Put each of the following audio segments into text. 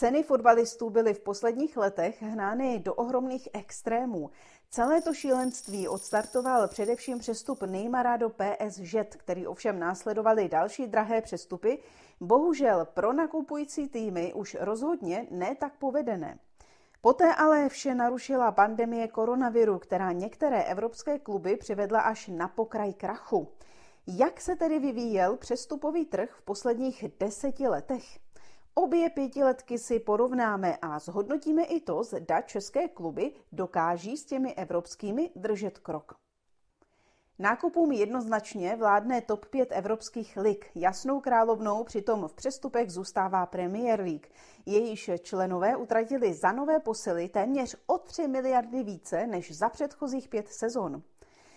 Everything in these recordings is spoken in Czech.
Ceny fotbalistů byly v posledních letech hnány do ohromných extrémů. Celé to šílenství odstartoval především přestup Neymara do PSG, který ovšem následovaly další drahé přestupy, bohužel pro nakupující týmy už rozhodně ne tak povedené. Poté ale vše narušila pandemie koronaviru, která některé evropské kluby přivedla až na pokraj krachu. Jak se tedy vyvíjel přestupový trh v posledních deseti letech? Obě pětiletky si porovnáme a zhodnotíme i to, zda české kluby dokáží s těmi evropskými držet krok. Nákupům jednoznačně vládne top 5 evropských lig. Jasnou královnou přitom v přestupech zůstává Premier League. Jejíž členové utratili za nové posily téměř o 3 miliardy více než za předchozích pět sezon.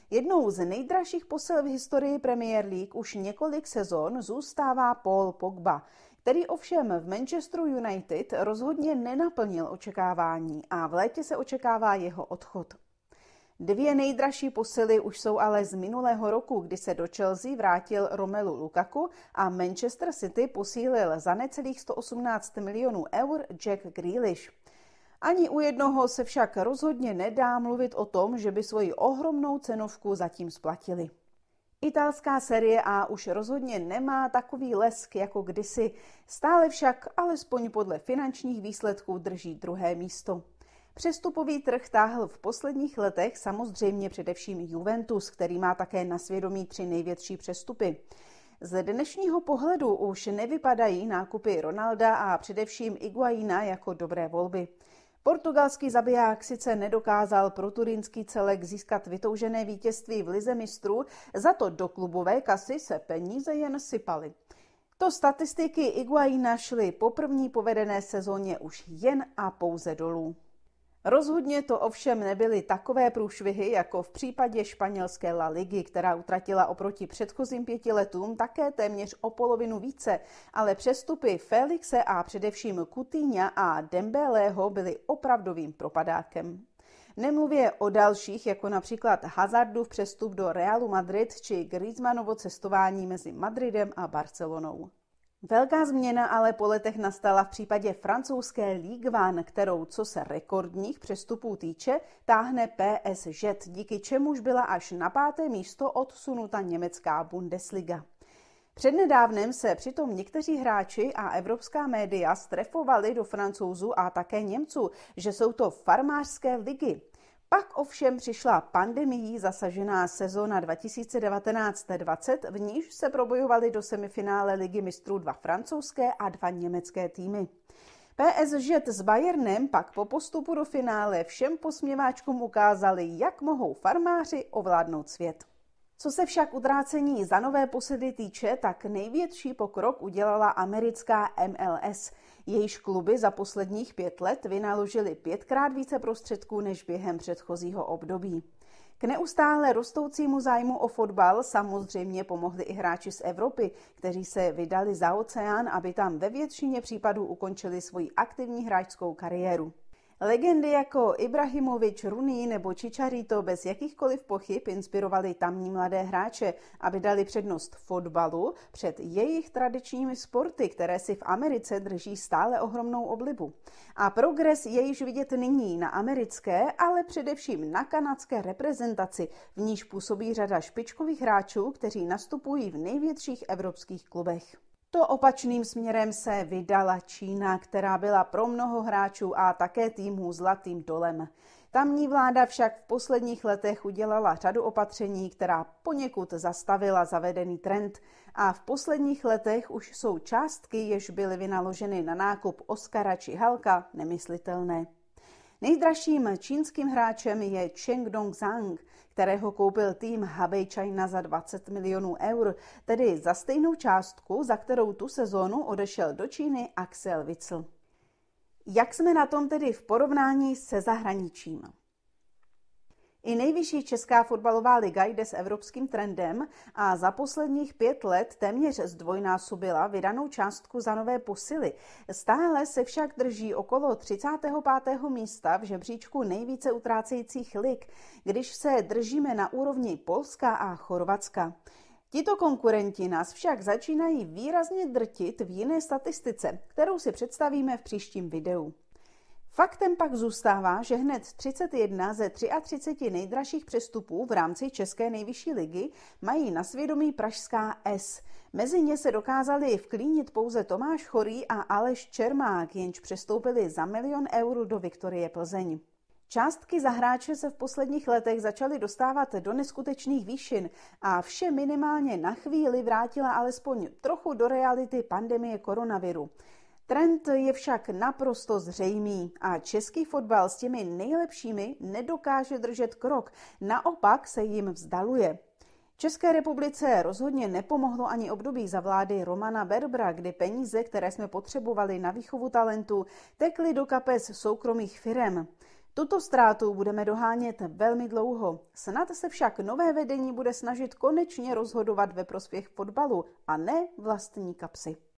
Jednou z nejdražších posil v historii Premier League už několik sezon zůstává Paul Pogba který ovšem v Manchesteru United rozhodně nenaplnil očekávání a v létě se očekává jeho odchod. Dvě nejdražší posily už jsou ale z minulého roku, kdy se do Chelsea vrátil Romelu Lukaku a Manchester City posílil za necelých 118 milionů eur Jack Grealish. Ani u jednoho se však rozhodně nedá mluvit o tom, že by svoji ohromnou cenovku zatím splatili. Italská série A už rozhodně nemá takový lesk jako kdysi, stále však, alespoň podle finančních výsledků, drží druhé místo. Přestupový trh táhl v posledních letech samozřejmě především Juventus, který má také na svědomí tři největší přestupy. Z dnešního pohledu už nevypadají nákupy Ronalda a především Iguaina jako dobré volby. Portugalský zabiják sice nedokázal pro turínský celek získat vytoužené vítězství v lize mistrů, za to do klubové kasy se peníze jen sypaly. To statistiky Iguaí našly po první povedené sezóně už jen a pouze dolů. Rozhodně to ovšem nebyly takové průšvihy jako v případě španělské La Ligy, která utratila oproti předchozím pěti letům také téměř o polovinu více, ale přestupy Felixe a především Kutýňa a Dembélého byly opravdovým propadákem. Nemluvě o dalších, jako například Hazardův přestup do Realu Madrid či Griezmannovo cestování mezi Madridem a Barcelonou. Velká změna ale po letech nastala v případě francouzské Ligue 1, kterou, co se rekordních přestupů týče, táhne PSG, díky čemuž byla až na páté místo odsunuta německá Bundesliga. Přednedávnem se přitom někteří hráči a evropská média strefovali do francouzů a také Němců, že jsou to farmářské ligy. Pak ovšem přišla pandemií zasažená sezóna 2019-20, v níž se probojovaly do semifinále Ligy mistrů dva francouzské a dva německé týmy. PSG s Bayernem pak po postupu do finále všem posměváčkům ukázali, jak mohou farmáři ovládnout svět. Co se však utrácení za nové posedy týče, tak největší pokrok udělala americká MLS. Jejíž kluby za posledních pět let vynaložily pětkrát více prostředků než během předchozího období. K neustále rostoucímu zájmu o fotbal samozřejmě pomohli i hráči z Evropy, kteří se vydali za oceán, aby tam ve většině případů ukončili svoji aktivní hráčskou kariéru. Legendy jako Ibrahimovič, Runý nebo Čičarito bez jakýchkoliv pochyb inspirovaly tamní mladé hráče, aby dali přednost fotbalu před jejich tradičními sporty, které si v Americe drží stále ohromnou oblibu. A progres je již vidět nyní na americké, ale především na kanadské reprezentaci, v níž působí řada špičkových hráčů, kteří nastupují v největších evropských klubech. To opačným směrem se vydala Čína, která byla pro mnoho hráčů a také týmů zlatým dolem. Tamní vláda však v posledních letech udělala řadu opatření, která poněkud zastavila zavedený trend a v posledních letech už jsou částky, jež byly vynaloženy na nákup Oscara či Halka, nemyslitelné. Nejdražším čínským hráčem je Cheng Zhang, kterého koupil tým Hubei China za 20 milionů eur, tedy za stejnou částku, za kterou tu sezónu odešel do Číny Axel Witsel. Jak jsme na tom tedy v porovnání se zahraničím? I nejvyšší česká fotbalová liga jde s evropským trendem a za posledních pět let téměř zdvojnásobila vydanou částku za nové posily. Stále se však drží okolo 35. místa v žebříčku nejvíce utrácejících lig, když se držíme na úrovni Polska a Chorvatska. Tito konkurenti nás však začínají výrazně drtit v jiné statistice, kterou si představíme v příštím videu. Faktem pak zůstává, že hned 31 ze 33 nejdražších přestupů v rámci České nejvyšší ligy mají na svědomí pražská S. Mezi ně se dokázali vklínit pouze Tomáš Chorý a Aleš Čermák, jenž přestoupili za milion eur do Viktorie Plzeň. Částky za hráče se v posledních letech začaly dostávat do neskutečných výšin a vše minimálně na chvíli vrátila alespoň trochu do reality pandemie koronaviru. Trend je však naprosto zřejmý a český fotbal s těmi nejlepšími nedokáže držet krok, naopak se jim vzdaluje. České republice rozhodně nepomohlo ani období za vlády Romana Berbra, kdy peníze, které jsme potřebovali na výchovu talentu, tekly do kapes soukromých firem. Tuto ztrátu budeme dohánět velmi dlouho. Snad se však nové vedení bude snažit konečně rozhodovat ve prospěch fotbalu a ne vlastní kapsy.